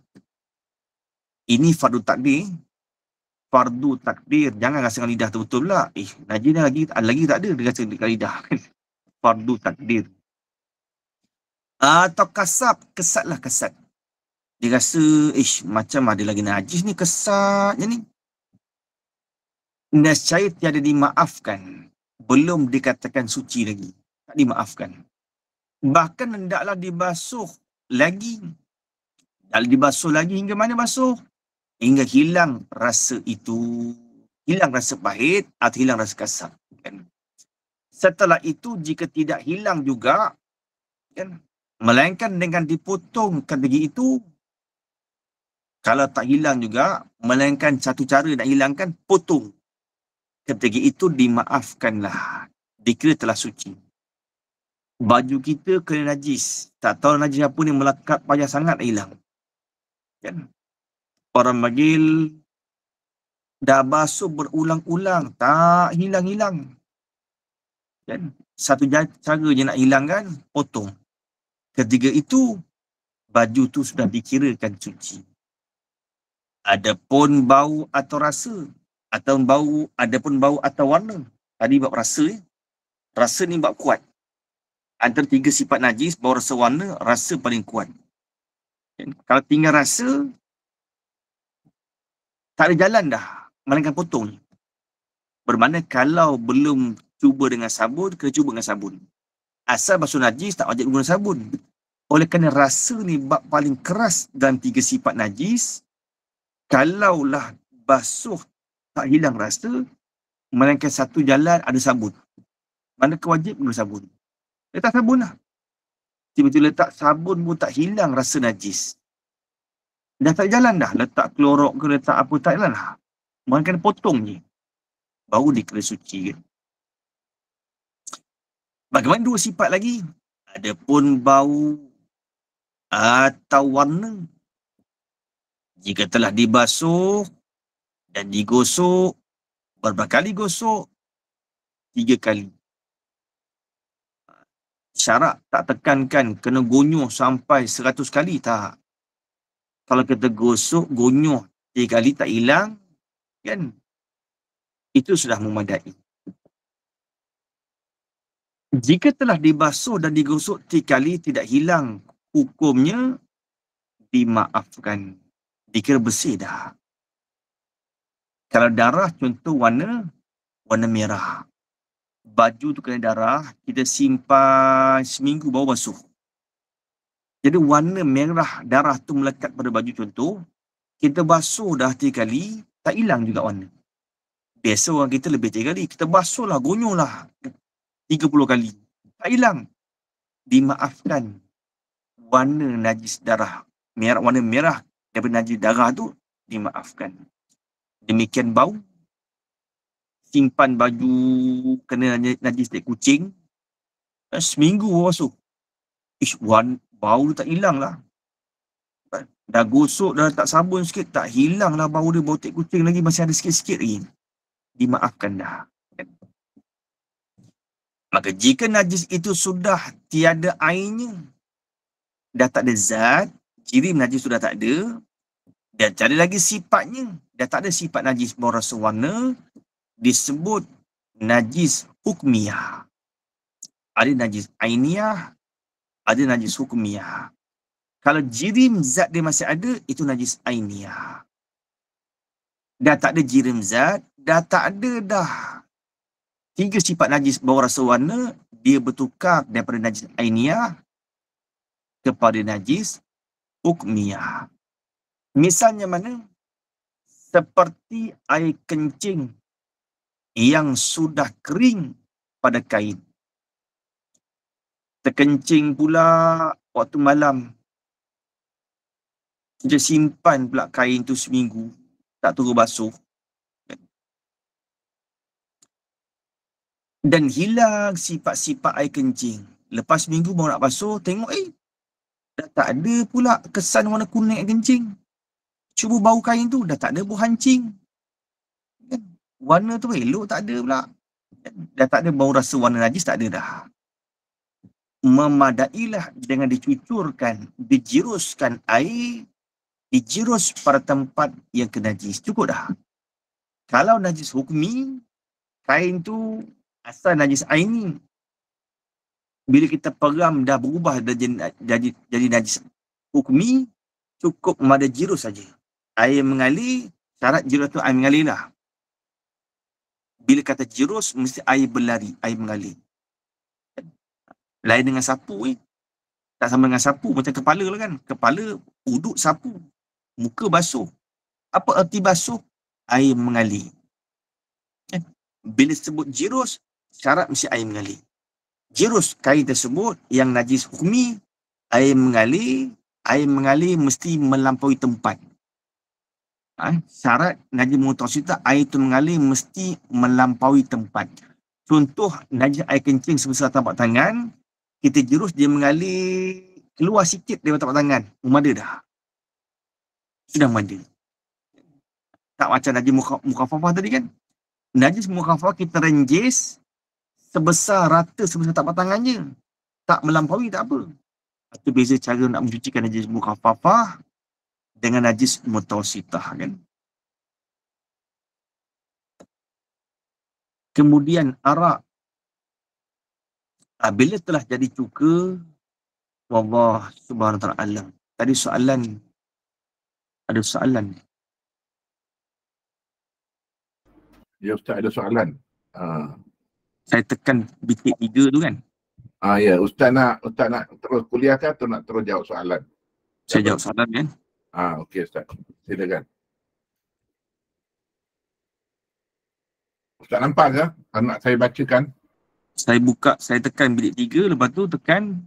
Ini fardu takdir. Fardu takdir. Jangan rasa dengan lidah tu betul pula. Eh, najis dah lagi, lagi tak ada. Dia rasa dengan lidah. fardu takdir. Atau kasab, kesatlah kesat. Dia rasa, ish, macam ada lagi najis ni, kesat. kesatnya ni. Nasyair tiada dimaafkan. Belum dikatakan suci lagi. Tak dimaafkan. Bahkan hendaklah dibasuh lagi. Tak dibasuh lagi hingga mana basuh? Hingga hilang rasa itu. Hilang rasa pahit atau hilang rasa kasar. Kan? Setelah itu, jika tidak hilang juga, kan? Melainkan dengan dipotongkan daging itu, kalau tak hilang juga, melainkan satu cara nak hilangkan, potong. ketiga itu dimaafkanlah. Dikira telah suci. Baju kita kena najis. Tak tahu najis apa ni melekat payah sangat hilang. Kan? Orang magil dah basuh berulang-ulang. Tak hilang-hilang. Kan? Satu cara je nak hilangkan, potong. Ketiga itu, baju tu sudah dikirakan cuci. Ada pun bau atau rasa, atau bau, ada pun bau atau warna. Tadi bab rasa, ya. rasa ni bab kuat. Antara tiga sifat najis, bau rasa warna, rasa paling kuat. Dan kalau tinggal rasa, tak ada jalan dah. Melainkan potong. Bermana kalau belum cuba dengan sabun, kena cuba dengan sabun. Asal basuh najis tak wajib guna sabun. Oleh kerana rasa ni bab paling keras dan tiga sifat najis, kalaulah basuh tak hilang rasa, melainkan satu jalan ada sabun. Mana kewajib guna sabun? Letak sabun lah. Tiba-tiba letak sabun pun tak hilang rasa najis. Dah tak jalan dah. Letak klorok ke letak apa tak jalan lah. Mereka kena potong je. Baru dia kena suci kan. Bagaimana dua sifat lagi? Adapun bau atau warna. Jika telah dibasuh dan digosok, berapa kali gosok? Tiga kali. Syarat tak tekankan kena gonyoh sampai seratus kali tak. Kalau kita gosok, gonyoh tiga kali tak hilang, kan? Itu sudah memadai jika telah dibasuh dan digosok tiga kali tidak hilang hukumnya dimaafkan dikira bersih dah kalau darah contoh warna warna merah baju tu kena darah kita simpan seminggu bawa basuh jadi warna merah darah tu melekat pada baju contoh kita basuh dah tiga kali tak hilang juga warna biasa orang kita lebih tiga kali kita basuh lah gonyolah 30 kali. Tak hilang. Dimaafkan warna najis darah. Merah, warna merah daripada najis darah tu dimaafkan. Demikian bau. Simpan baju kena najis dari kucing. Dan eh, seminggu basuh. Ish, warna, bau tu tak hilang lah. Dah gosok, dah tak sabun sikit, tak hilang lah bau dia botik kucing lagi, masih ada sikit-sikit lagi. Dimaafkan dah. Maka jika najis itu sudah tiada airnya, dah tak ada zat, ciri najis sudah tak ada, dan cari lagi sifatnya, dah tak ada sifat najis boros warna, disebut najis hukmiyah. Ada najis ainiah, ada najis hukmiyah. Kalau jirim zat dia masih ada, itu najis ainiah. Dah tak ada jirim zat, dah tak ada dah tiga sifat najis bau rasa warna dia bertukar daripada najis ainiah kepada najis ukmiah. Misalnya mana? Seperti air kencing yang sudah kering pada kain. Terkencing pula waktu malam. Dia simpan pula kain tu seminggu. Tak turut basuh. dan hilang sifat-sifat air kencing. Lepas minggu baru nak basuh, tengok eh, dah tak ada pula kesan warna kuning air kencing. Cuba bau kain tu, dah tak ada bau hancing. Kan? Warna tu elok tak ada pula. Dah tak ada bau rasa warna najis, tak ada dah. Memadailah dengan dicucurkan, dijiruskan air, dijirus pada tempat yang kena najis. Cukup dah. Kalau najis hukmi, kain tu asal najis air ni bila kita peram dah berubah dah jadi, jadi, jadi najis hukmi cukup pada jirus saja air mengalir syarat jirus tu air mengalir lah bila kata jirus mesti air berlari air mengalir lain dengan sapu ni eh. tak sama dengan sapu macam kepala lah kan kepala uduk sapu muka basuh apa erti basuh air mengalir eh. bila sebut jirus syarat mesti air mengalir. Jirus kain tersebut yang najis hukmi, air mengalir, air mengalir mesti melampaui tempat. Ha? Syarat najis mengutang cerita, air itu mengalir mesti melampaui tempat. Contoh najis air kencing sebesar tapak tangan, kita jirus dia mengalir keluar sikit daripada tapak tangan, memada dah. Sudah memada. Tak macam najis muka, muka tadi kan. Najis muka kita renjis, sebesar rata sebesar tapak tangannya. Tak melampaui tak apa. Itu beza cara nak mencucikan najis mukhafafah dengan najis mutawasitah kan. Kemudian arak. Ah, bila telah jadi cuka, Wallah subhanahu ta'ala. Tadi soalan, ada soalan. Ya Ustaz ada soalan. Ah, saya tekan bitik tiga tu kan. Ah ya, ustaz nak ustaz nak terus kuliah ke atau nak terus jawab soalan? Saya jawab soalan kan. Ah okey ustaz. Silakan. Ustaz nampak ke? Anak ah, saya bacakan. Saya buka, saya tekan bilik tiga, lepas tu tekan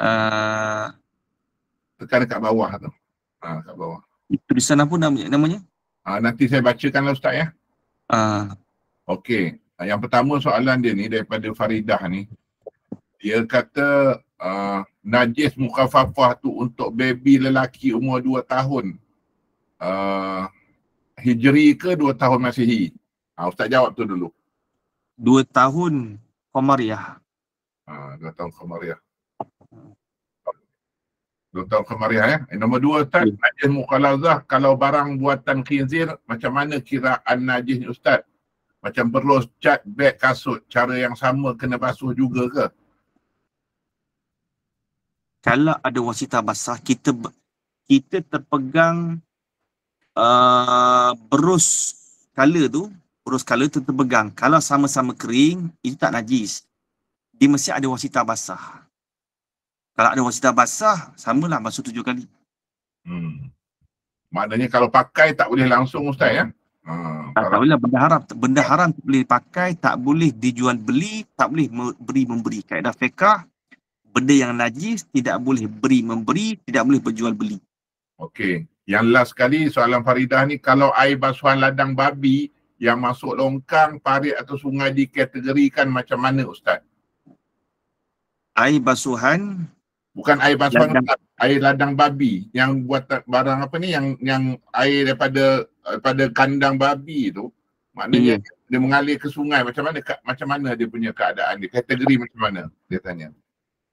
uh, tekan dekat bawah tu. Ha, ah, dekat bawah. Tulisan apa namanya? namanya? Ha, nanti saya bacakanlah Ustaz ya. Uh, Okey yang pertama soalan dia ni daripada Faridah ni dia kata uh, najis mukhafafah tu untuk baby lelaki umur dua tahun uh, hijri ke dua tahun masihi ha, ustaz jawab tu dulu Dua tahun komariah ha, 2 tahun komariah Dua tahun komariah ya. Eh? Nombor dua Ustaz, ya. Najis muka lazah kalau barang buatan khinzir macam mana kiraan najis ni Ustaz? Macam perlu cat beg kasut cara yang sama kena basuh juga ke? Kalau ada wasita basah kita kita terpegang uh, berus kala tu, berus kala tu terpegang. Kalau sama-sama kering itu tak najis. Di mesti ada wasita basah. Kalau ada wasita basah, samalah basuh tujuh kali. Hmm. Maknanya kalau pakai tak boleh langsung Ustaz ya? Ha, tak boleh benda haram benda haram tak boleh pakai tak boleh dijual beli tak boleh beri memberi kaedah fiqah benda yang najis tidak boleh beri memberi tidak boleh berjual beli okey yang last sekali soalan Faridah ni kalau air basuhan ladang babi yang masuk longkang parit atau sungai dikategorikan macam mana ustaz air basuhan bukan air basuhan ladang. air ladang babi yang buat barang apa ni yang yang air daripada Eh, pada kandang babi tu maknanya hmm. dia mengalir ke sungai macam mana ke, macam mana dia punya keadaan dia kategori macam mana dia tanya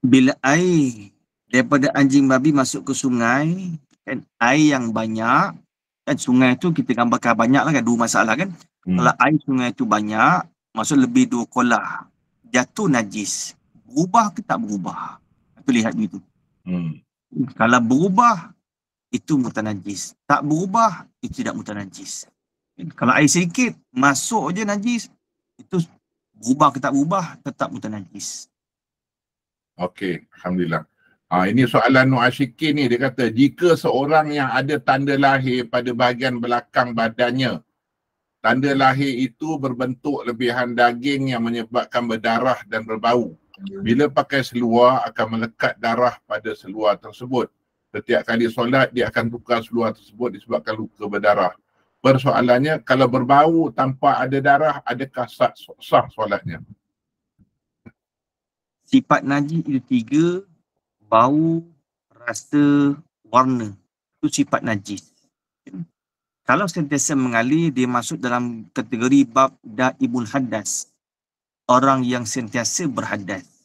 bila air daripada anjing babi masuk ke sungai kan air yang banyak kan sungai tu kita gambarkan banyak lah kan dua masalah kan hmm. kalau air sungai tu banyak maksud lebih dua kolah jatuh najis berubah ke tak berubah kita lihat begitu hmm. kalau berubah itu mutanajis. Tak berubah, itu tidak mutanajis. Kalau air sedikit, masuk je najis, itu berubah ke tak berubah, tetap mutanajis. Okey, Alhamdulillah. Ha, ini soalan Nur Ashikin ni, dia kata, jika seorang yang ada tanda lahir pada bahagian belakang badannya, tanda lahir itu berbentuk lebihan daging yang menyebabkan berdarah dan berbau. Bila pakai seluar, akan melekat darah pada seluar tersebut. Setiap kali solat, dia akan buka seluar tersebut disebabkan luka berdarah. Persoalannya, kalau berbau tanpa ada darah, adakah sah, sah solatnya? Sifat najis itu tiga, bau, rasa, warna. Itu sifat najis. Kalau sentiasa mengalir, dia masuk dalam kategori bab da'ibul hadas. Orang yang sentiasa berhadas.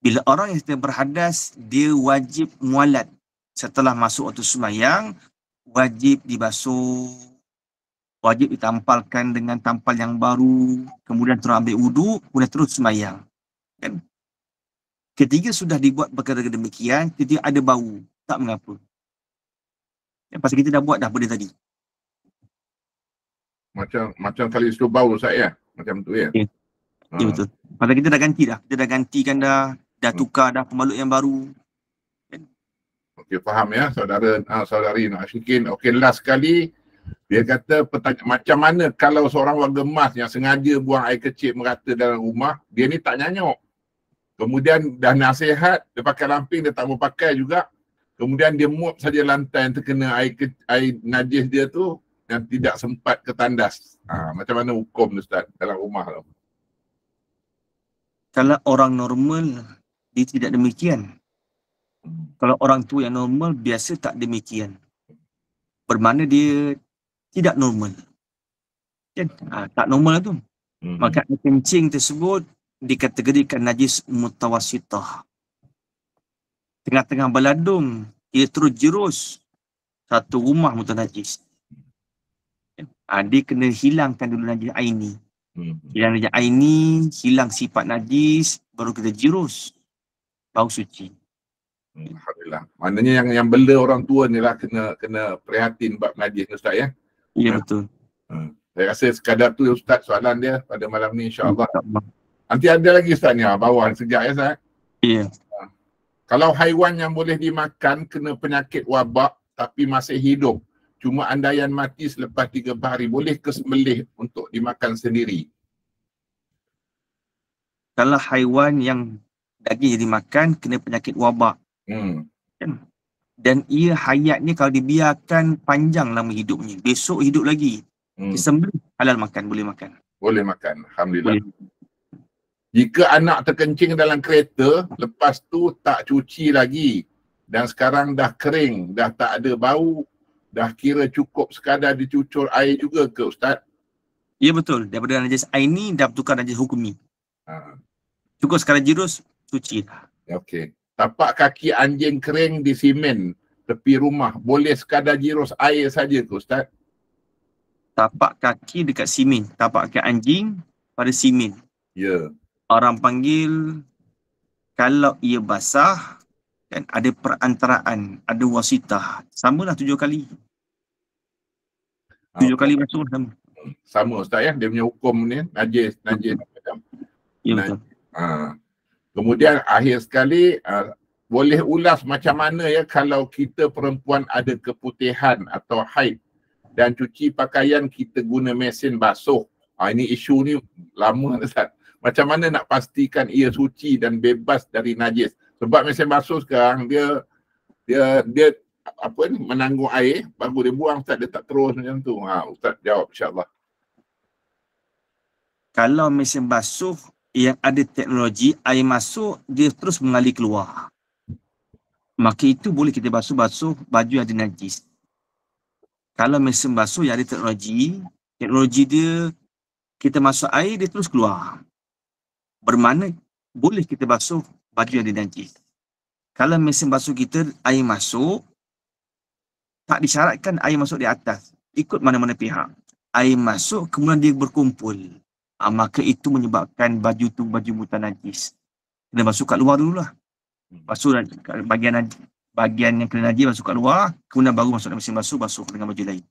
Bila orang yang sedang berhadas, dia wajib mualat setelah masuk waktu sumayang wajib dibasuh, wajib ditampalkan dengan tampal yang baru, kemudian terus ambil wudhu, kemudian terus sumayang Kan? Ketiga sudah dibuat perkara demikian, jadi ada bau. Tak mengapa. Ya, pasal kita dah buat dah benda tadi. Macam macam kali itu bau saya. Macam tu ya. Ya, ya betul. Pasal kita dah ganti dah. Kita dah gantikan dah dah hmm. tukar dah pembalut yang baru. Kan? Okey faham ya saudara uh, saudari nak syukin. Okey last sekali dia kata petanya macam mana kalau seorang warga gemas yang sengaja buang air kecil merata dalam rumah dia ni tak nyanyuk. Kemudian dah nasihat dia pakai lamping dia tak mau pakai juga. Kemudian dia mop saja lantai yang terkena air, ke- air najis dia tu yang tidak sempat ke tandas. Ha, macam mana hukum Ustaz dalam rumah tu? Kalau orang normal dia tidak demikian. Hmm. Kalau orang tua yang normal, biasa tak demikian. Bermakna dia tidak normal. Kan? Ha, tak normal lah tu. Hmm. Maka kencing tersebut dikategorikan najis mutawasitah. Tengah-tengah beladung, dia terus jerus satu rumah mutan najis. Kan? Ha, dia kena hilangkan dulu najis air ni. Hmm. Hilang najis air ni, hilang sifat najis, baru kita jerus bau suci. Hmm, Alhamdulillah. Maknanya yang yang bela orang tua ni lah kena kena prihatin bab ngaji ni ustaz ya. Ya betul. Hmm. Saya rasa sekadar tu ustaz soalan dia pada malam ni Insyaallah. allah Nanti ada lagi ustaz ni ah, bawah sejak ya ustaz. Ya. Ah. Kalau haiwan yang boleh dimakan kena penyakit wabak tapi masih hidup. Cuma andaian mati selepas tiga hari boleh ke sembelih untuk dimakan sendiri? Kalau haiwan yang daging yang dimakan kena penyakit wabak. Hmm. Kan? Dan ia ni kalau dibiarkan panjang lama hidupnya. Besok hidup lagi. Hmm. Kesembelih halal makan, boleh makan. Boleh makan. Alhamdulillah. Boleh. Jika anak terkencing dalam kereta, lepas tu tak cuci lagi dan sekarang dah kering, dah tak ada bau, dah kira cukup sekadar dicucur air juga ke Ustaz? Ya betul. Daripada najis air ni dah bertukar najis hukumi. Ha. Cukup sekadar jirus, cuci dah. Okey. Tapak kaki anjing kering di simen tepi rumah boleh sekadar jirus air saja tu ustaz. Tapak kaki dekat simen, tapak kaki anjing pada simen. Ya. Yeah. Orang panggil kalau ia basah dan ada perantaraan, ada wasitah. Samalah tujuh kali. Tujuh okay. kali basuh sama. Sama ustaz ya, dia punya hukum ni najis, najis. Ya betul. Ha. Kemudian akhir sekali uh, boleh ulas macam mana ya kalau kita perempuan ada keputihan atau haid dan cuci pakaian kita guna mesin basuh. Ha, ini isu ni lama Ustaz. Macam mana nak pastikan ia suci dan bebas dari najis? Sebab mesin basuh sekarang dia dia dia apa ni menanggung air baru dia buang Ustaz dia tak terus macam tu. Ha, Ustaz jawab insyaAllah. Kalau mesin basuh yang ada teknologi air masuk dia terus mengalir keluar maka itu boleh kita basuh-basuh baju yang ada najis kalau mesin basuh yang ada teknologi teknologi dia kita masuk air dia terus keluar bermakna boleh kita basuh baju yang ada najis kalau mesin basuh kita air masuk tak disyaratkan air masuk di atas ikut mana-mana pihak air masuk kemudian dia berkumpul uh, maka itu menyebabkan baju tu baju muta najis kena masuk kat luar dululah basuh hmm. kat bagian bagian yang kena najis masuk kat luar kemudian baru masuk dalam mesin basuh basuh dengan baju lain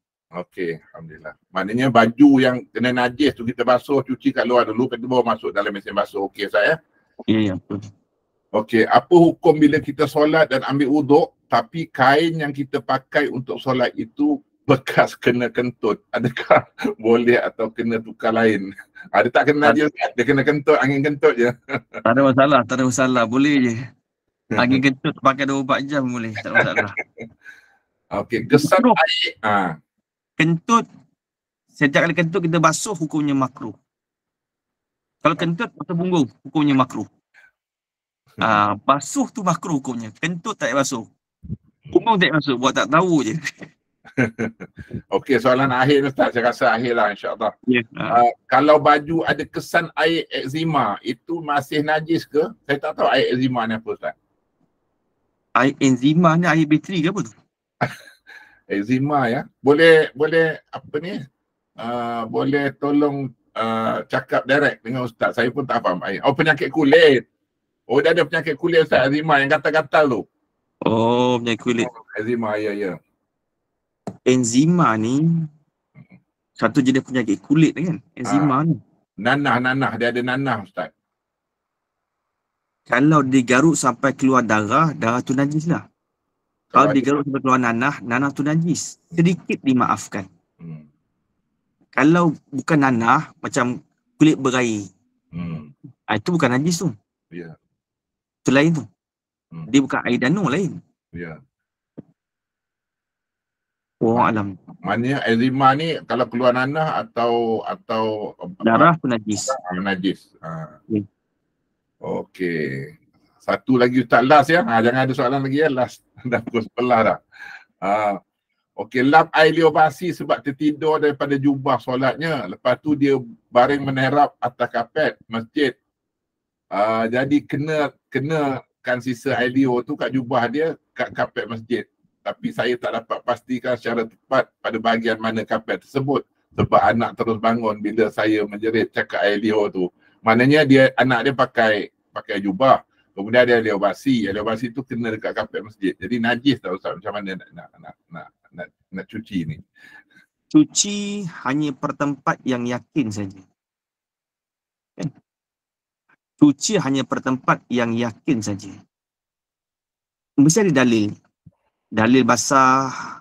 okey alhamdulillah maknanya baju yang kena najis tu kita basuh cuci kat luar dulu kemudian baru masuk dalam mesin basuh okey saya ya ya, ya Okey, apa hukum bila kita solat dan ambil uduk tapi kain yang kita pakai untuk solat itu bekas kena kentut adakah boleh atau kena tukar lain Ada ah, tak kena dia dia kena kentut angin kentut je tak ada masalah tak ada masalah boleh je hmm. angin kentut pakai 24 jam boleh tak ada masalah okey gesap air ha. kentut setiap kali kentut kita basuh hukumnya makruh kalau kentut atau punggung hukumnya makruh ha, basuh tu makruh hukumnya kentut tak basuh punggung tak basuh buat tak tahu je Okey, soalan akhir ni Ustaz. Saya rasa akhir lah insyaAllah. Yeah. Ya. Uh, kalau baju ada kesan air eczema, itu masih najis ke? Saya tak tahu air eczema ni apa Ustaz. Air enzima ni air bateri ke apa tu? eczema ya. Boleh, boleh apa ni? Uh, boleh tolong uh, cakap direct dengan Ustaz. Saya pun tak faham. Air. Oh, penyakit kulit. Oh, dah ada penyakit kulit Ustaz Azimah yang kata-kata tu. Oh, penyakit kulit. Oh, azimah, ya, ya enzima ni satu jenis penyakit kulit kan enzima ha. ni nanah-nanah dia ada nanah ustaz kalau digaruk sampai keluar darah darah tu najis lah kalau so, digaruk sampai keluar nanah nanah tu najis sedikit dimaafkan hmm. kalau bukan nanah macam kulit berair hmm. Ah, itu bukan najis tu ya yeah. itu tu hmm. dia bukan air danau lain ya yeah. Allah alam. Maknanya enzima ni kalau keluar nanah atau atau darah pun najis. Darah, najis. Ha. Ya. Okey. Satu lagi Ustaz last ya. Ha, jangan ada soalan lagi ya. Last. dah pukul sebelah dah. Ha. Okey. Lap air liobasi sebab tertidur daripada jubah solatnya. Lepas tu dia baring menerap atas kapet masjid. Ha, jadi kena kena kan sisa air liur tu kat jubah dia kat kapet masjid tapi saya tak dapat pastikan secara tepat pada bahagian mana kapet tersebut sebab anak terus bangun bila saya menjerit cakap air liur tu. Maknanya dia anak dia pakai pakai jubah. Kemudian dia ada obasi. Obasi tu kena dekat kapet masjid. Jadi najis tak Ustaz macam mana nak, nak, nak, nak, nak, nak, cuci ni. Cuci hanya pertempat yang yakin saja. Kan? Cuci hanya pertempat yang yakin saja. Mesti ada dalil dalil basah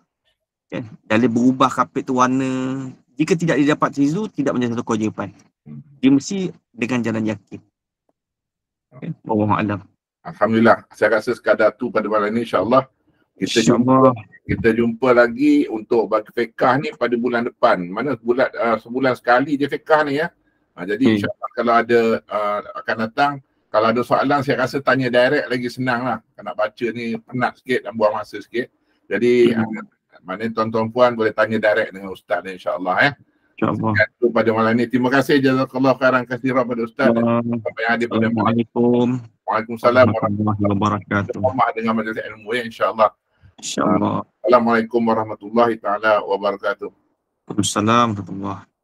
kan dalil berubah kapit tu warna jika tidak didapat itu tidak menjadi satu kewajipan hmm. dia mesti dengan jalan yakin okay. Allah alhamdulillah saya rasa sekadar tu pada malam ini insyaallah kita jumpa kita jumpa lagi untuk bagi fekah ni pada bulan depan mana sebulan uh, ah, sebulan sekali dia fekah ni ya uh, jadi hmm. insyaallah kalau ada uh, akan datang kalau ada soalan saya rasa tanya direct lagi senang lah nak baca ni penat sikit dan buang masa sikit jadi hmm. Eh, maknanya tuan-tuan puan boleh tanya direct dengan ustaz ni insyaAllah eh InsyaAllah. pada malam ini. Terima kasih jazakallah khairan kasih ya. pada Ustaz. Sampai Assalamualaikum. Waalaikumsalam warahmatullahi wabarakatuh. Terima kasih dengan majlis ilmu ya insyaAllah. InsyaAllah. Assalamualaikum warahmatullahi ta'ala wabarakatuh. Assalamualaikum warahmatullahi wabarakatuh.